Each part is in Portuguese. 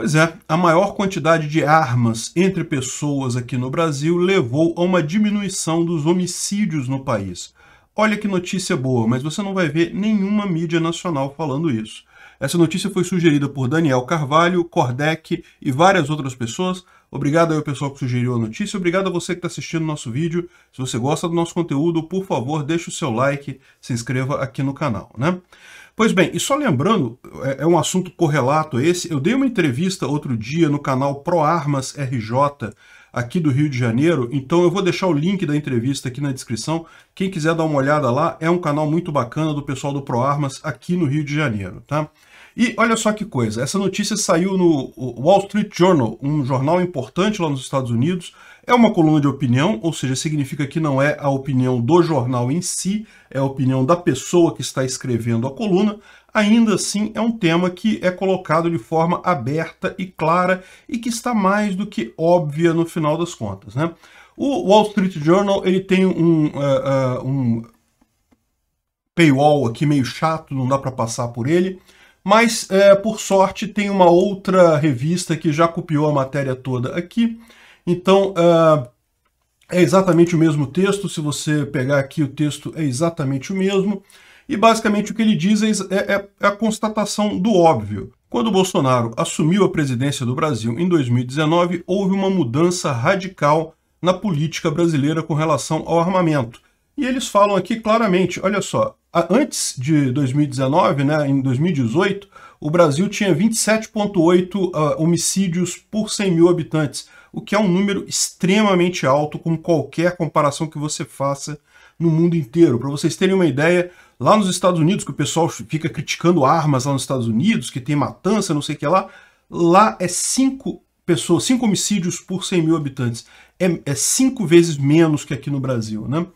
Pois é, a maior quantidade de armas entre pessoas aqui no Brasil levou a uma diminuição dos homicídios no país. Olha que notícia boa, mas você não vai ver nenhuma mídia nacional falando isso. Essa notícia foi sugerida por Daniel Carvalho, Kordek e várias outras pessoas Obrigado aí ao pessoal que sugeriu a notícia, obrigado a você que está assistindo o nosso vídeo. Se você gosta do nosso conteúdo, por favor, deixe o seu like, se inscreva aqui no canal, né? Pois bem, e só lembrando, é, é um assunto correlato esse, eu dei uma entrevista outro dia no canal Pro Armas RJ, aqui do Rio de Janeiro, então eu vou deixar o link da entrevista aqui na descrição. Quem quiser dar uma olhada lá, é um canal muito bacana do pessoal do Pro Armas aqui no Rio de Janeiro, tá? E olha só que coisa, essa notícia saiu no Wall Street Journal, um jornal importante lá nos Estados Unidos. É uma coluna de opinião, ou seja, significa que não é a opinião do jornal em si, é a opinião da pessoa que está escrevendo a coluna. Ainda assim, é um tema que é colocado de forma aberta e clara e que está mais do que óbvia no final das contas. Né? O Wall Street Journal ele tem um, uh, uh, um paywall aqui meio chato, não dá para passar por ele. Mas, é, por sorte, tem uma outra revista que já copiou a matéria toda aqui. Então, é, é exatamente o mesmo texto. Se você pegar aqui, o texto é exatamente o mesmo. E, basicamente, o que ele diz é, é, é, é a constatação do óbvio. Quando Bolsonaro assumiu a presidência do Brasil em 2019, houve uma mudança radical na política brasileira com relação ao armamento. E eles falam aqui claramente, olha só, antes de 2019, né, em 2018, o Brasil tinha 27,8 uh, ah, homicídios por 100 mil habitantes, o que é um número extremamente alto com qualquer comparação que você faça no mundo inteiro. Para vocês terem uma ideia, lá nos Estados Unidos, que o pessoal fica criticando armas lá nos Estados Unidos, que tem matança, não sei o que lá, lá é 5 pessoas, 5 homicídios por 100 mil habitantes. É 5 é vezes menos que aqui no Brasil, né?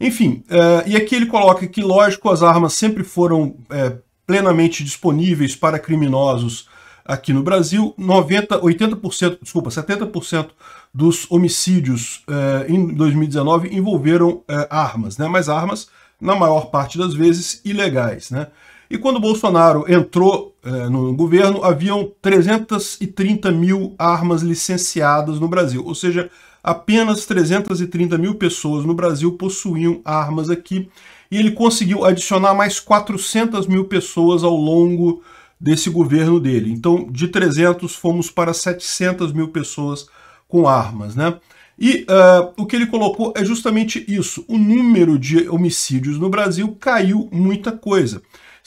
Enfim, uh, e aqui ele coloca que, lógico, as armas sempre foram é, plenamente disponíveis para criminosos aqui no Brasil. 90, 80%, desculpa, 70% dos homicídios uh, em 2019 envolveram uh, armas, né? Mas armas, na maior parte das vezes, ilegais, né? E quando Bolsonaro entrou no governo, haviam 330 mil armas licenciadas no Brasil, ou seja, apenas 330 mil pessoas no Brasil possuíam armas aqui, e ele conseguiu adicionar mais 400 mil pessoas ao longo desse governo dele. Então, de 300 fomos para 700 mil pessoas com armas, né? E uh, o que ele colocou é justamente isso: o número de homicídios no Brasil caiu muita coisa.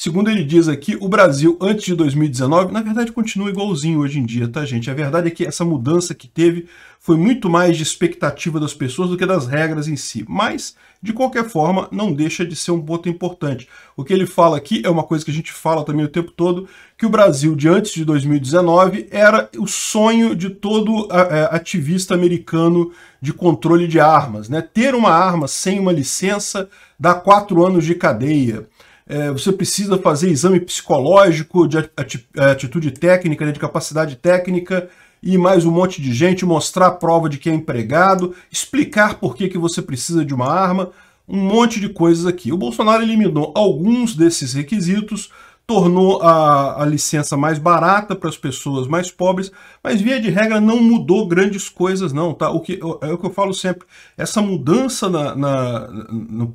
Segundo ele diz aqui, o Brasil antes de 2019, na verdade, continua igualzinho hoje em dia, tá, gente? A verdade é que essa mudança que teve foi muito mais de expectativa das pessoas do que das regras em si. Mas, de qualquer forma, não deixa de ser um ponto importante. O que ele fala aqui é uma coisa que a gente fala também o tempo todo, que o Brasil de antes de 2019 era o sonho de todo é, ativista americano de controle de armas. Né? Ter uma arma sem uma licença dá quatro anos de cadeia é, você precisa fazer exame psicológico, de é, atitude técnica, né, de capacidade técnica, e mais um monte de gente, mostrar a prova de que é empregado, explicar por que, que você precisa de uma arma, um monte de coisas aqui. O Bolsonaro eliminou alguns desses requisitos, tornou a, a licença mais barata para as pessoas mais pobres, mas via de regra não mudou grandes coisas não, tá? O que, é o que eu falo sempre, essa mudança na, na,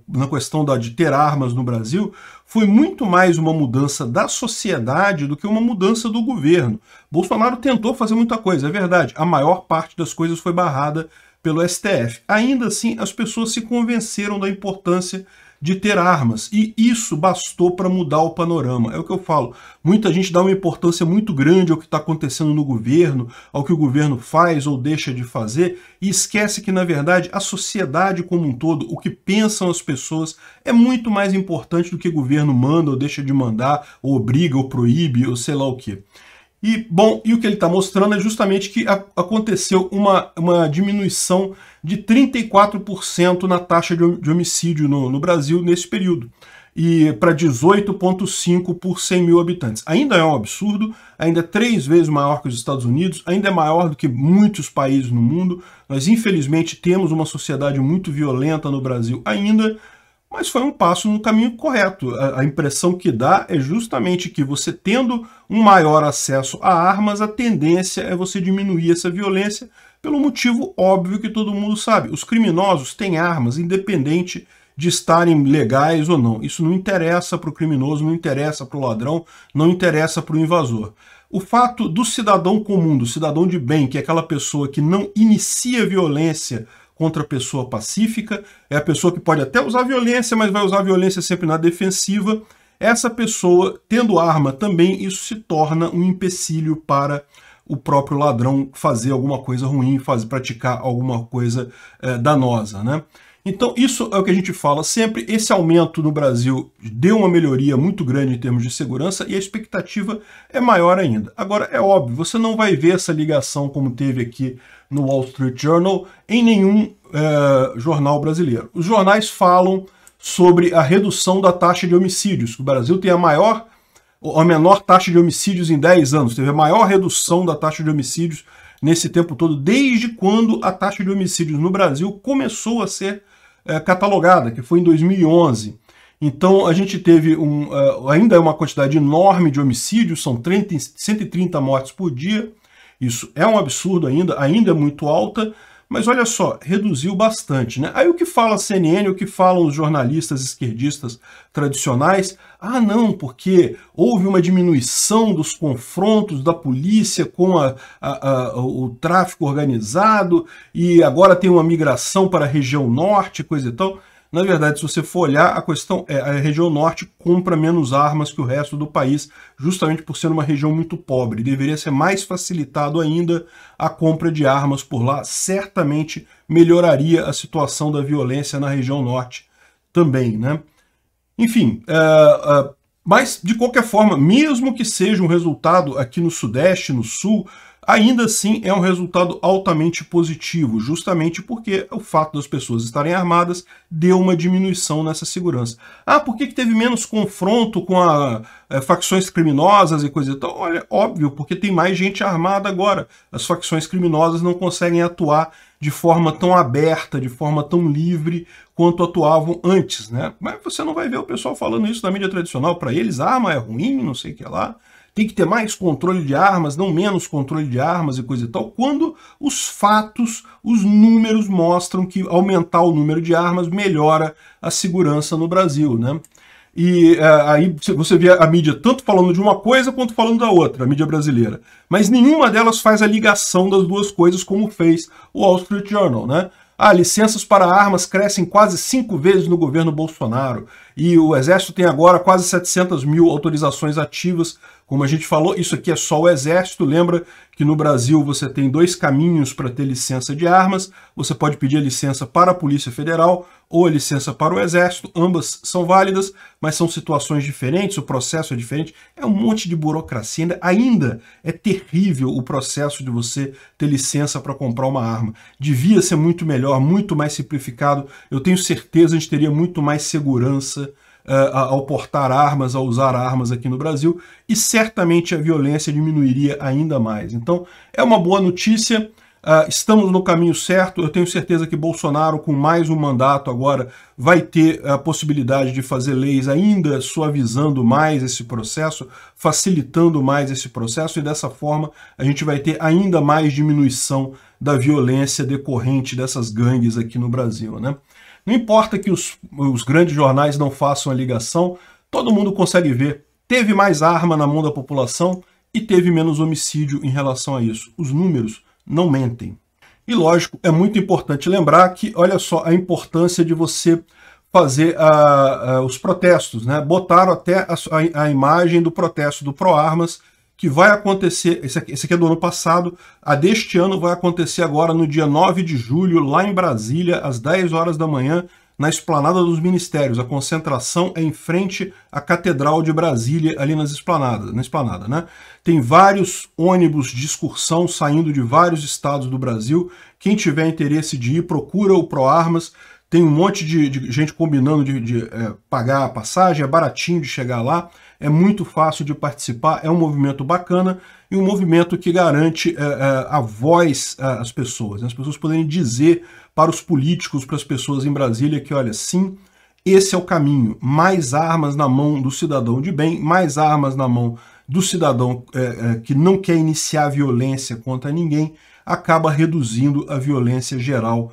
na questão da, de ter armas no Brasil foi muito mais uma mudança da sociedade do que uma mudança do governo. Bolsonaro tentou fazer muita coisa, é verdade, a maior parte das coisas foi barrada pelo STF. Ainda assim, as pessoas se convenceram da importância de ter armas. E isso bastou para mudar o panorama. É o que eu falo. Muita gente dá uma importância muito grande ao que está acontecendo no governo, ao que o governo faz ou deixa de fazer, e esquece que, na verdade, a sociedade como um todo, o que pensam as pessoas, é muito mais importante do que o governo manda ou deixa de mandar, ou obriga ou proíbe, ou sei lá o que. E, bom, e o que ele está mostrando é justamente que aconteceu uma, uma diminuição de 34% na taxa de, de homicídio no, no Brasil nesse período e para 18,5 por 100 mil habitantes. Ainda é um absurdo, ainda é três vezes maior que os Estados Unidos, ainda é maior do que muitos países no mundo. Nós, infelizmente, temos uma sociedade muito violenta no Brasil ainda, mas foi um passo no caminho correto. A, impressão que dá é justamente que você tendo um maior acesso a armas, a tendência é você diminuir essa violência pelo motivo óbvio que todo mundo sabe. Os criminosos têm armas, independente de estarem legais ou não. Isso não interessa para o criminoso, não interessa para o ladrão, não interessa para o invasor. O fato do cidadão comum, do cidadão de bem, que é aquela pessoa que não inicia violência contra a pessoa pacífica, é a pessoa que pode até usar violência, mas vai usar violência sempre na defensiva. Essa pessoa, tendo arma também, isso se torna um empecilho para o próprio ladrão fazer alguma coisa ruim, fazer, praticar alguma coisa eh, danosa. Né? Então, isso é o que a gente fala sempre. Esse aumento no Brasil deu uma melhoria muito grande em termos de segurança e a expectativa é maior ainda. Agora, é óbvio, você não vai ver essa ligação como teve aqui no Wall Street Journal, em nenhum é, jornal brasileiro. Os jornais falam sobre a redução da taxa de homicídios. O Brasil tem a maior a menor taxa de homicídios em 10 anos, teve a maior redução da taxa de homicídios nesse tempo todo, desde quando a taxa de homicídios no Brasil começou a ser é, catalogada, que foi em 2011. Então a gente teve um, uh, ainda é uma quantidade enorme de homicídios, são 30, 130 mortes por dia, isso é um absurdo ainda, ainda é muito alta, mas olha só, reduziu bastante. Né? Aí o que fala a CNN, o que falam os jornalistas esquerdistas tradicionais? Ah, não, porque houve uma diminuição dos confrontos da polícia com a, a, a, o tráfico organizado e agora tem uma migração para a região norte, coisa e tal. Na verdade, se você for olhar, a questão é a região norte compra menos armas que o resto do país, justamente por ser uma região muito pobre. Deveria ser mais facilitado ainda a compra de armas por lá, certamente melhoraria a situação da violência na região norte também, né? Enfim, uh, uh, mas de qualquer forma, mesmo que seja um resultado aqui no sudeste, no sul, ainda assim é um resultado altamente positivo, justamente porque o fato das pessoas estarem armadas deu uma diminuição nessa segurança. Ah, por que, que teve menos confronto com a, eh, facções criminosas e coisa e então, tal? Olha, óbvio, porque tem mais gente armada agora. As facções criminosas não conseguem atuar de forma tão aberta, de forma tão livre quanto atuavam antes, né? Mas você não vai ver o pessoal falando isso na mídia tradicional. Para eles, arma é ruim, não sei o que lá tem que ter mais controle de armas, não menos controle de armas e coisa e tal, quando os fatos, os números mostram que aumentar o número de armas melhora a segurança no Brasil, né? E uh, aí você vê a mídia tanto falando de uma coisa quanto falando da outra, a mídia brasileira. Mas nenhuma delas faz a ligação das duas coisas como fez o Wall Street Journal, né? Ah, licenças para armas crescem quase cinco vezes no governo Bolsonaro. E o Exército tem agora quase 700 mil autorizações ativas como a gente falou, isso aqui é só o Exército. Lembra que no Brasil você tem dois caminhos para ter licença de armas. Você pode pedir a licença para a Polícia Federal ou a licença para o Exército. Ambas são válidas, mas são situações diferentes, o processo é diferente. É um monte de burocracia. Ainda, ainda é terrível o processo de você ter licença para comprar uma arma. Devia ser muito melhor, muito mais simplificado. Eu tenho certeza que a gente teria muito mais segurança eh, ao portar armas, ao usar armas aqui no Brasil, e certamente a violência diminuiria ainda mais. Então, é uma boa notícia. Uh, estamos no caminho certo. Eu tenho certeza que Bolsonaro, com mais um mandato agora, vai ter a possibilidade de fazer leis ainda suavizando mais esse processo, facilitando mais esse processo, e dessa forma a gente vai ter ainda mais diminuição da violência decorrente dessas gangues aqui no Brasil. Né? Não importa que os, os grandes jornais não façam a ligação, todo mundo consegue ver. Teve mais arma na mão da população e teve menos homicídio em relação a isso. Os números não mentem. E lógico, é muito importante lembrar que, olha só, a importância de você fazer uh, uh, os protestos, né? Botaram até a, a, a imagem do protesto do Pro Armas que vai acontecer, esse aqui, é do ano passado, a deste ano vai acontecer agora no dia 9 de julho, lá em Brasília, às 10 horas da manhã, na Esplanada dos Ministérios. A concentração é em frente à Catedral de Brasília, ali nas esplanadas, na Esplanada. Né? Tem vários ônibus de excursão saindo de vários estados do Brasil. Quem tiver interesse de ir, procura o ProArmas. Armas tem um monte de, de gente combinando de, de é, pagar a passagem, é baratinho de chegar lá, é muito fácil de participar, é um movimento bacana e um movimento que garante é, é, a voz é, às pessoas, né? as pessoas poderem dizer para os políticos, para as pessoas em Brasília que, olha, sim, esse é o caminho, mais armas na mão do cidadão de bem, mais armas na mão do cidadão é, é, que não quer iniciar violência contra ninguém, acaba reduzindo a violência geral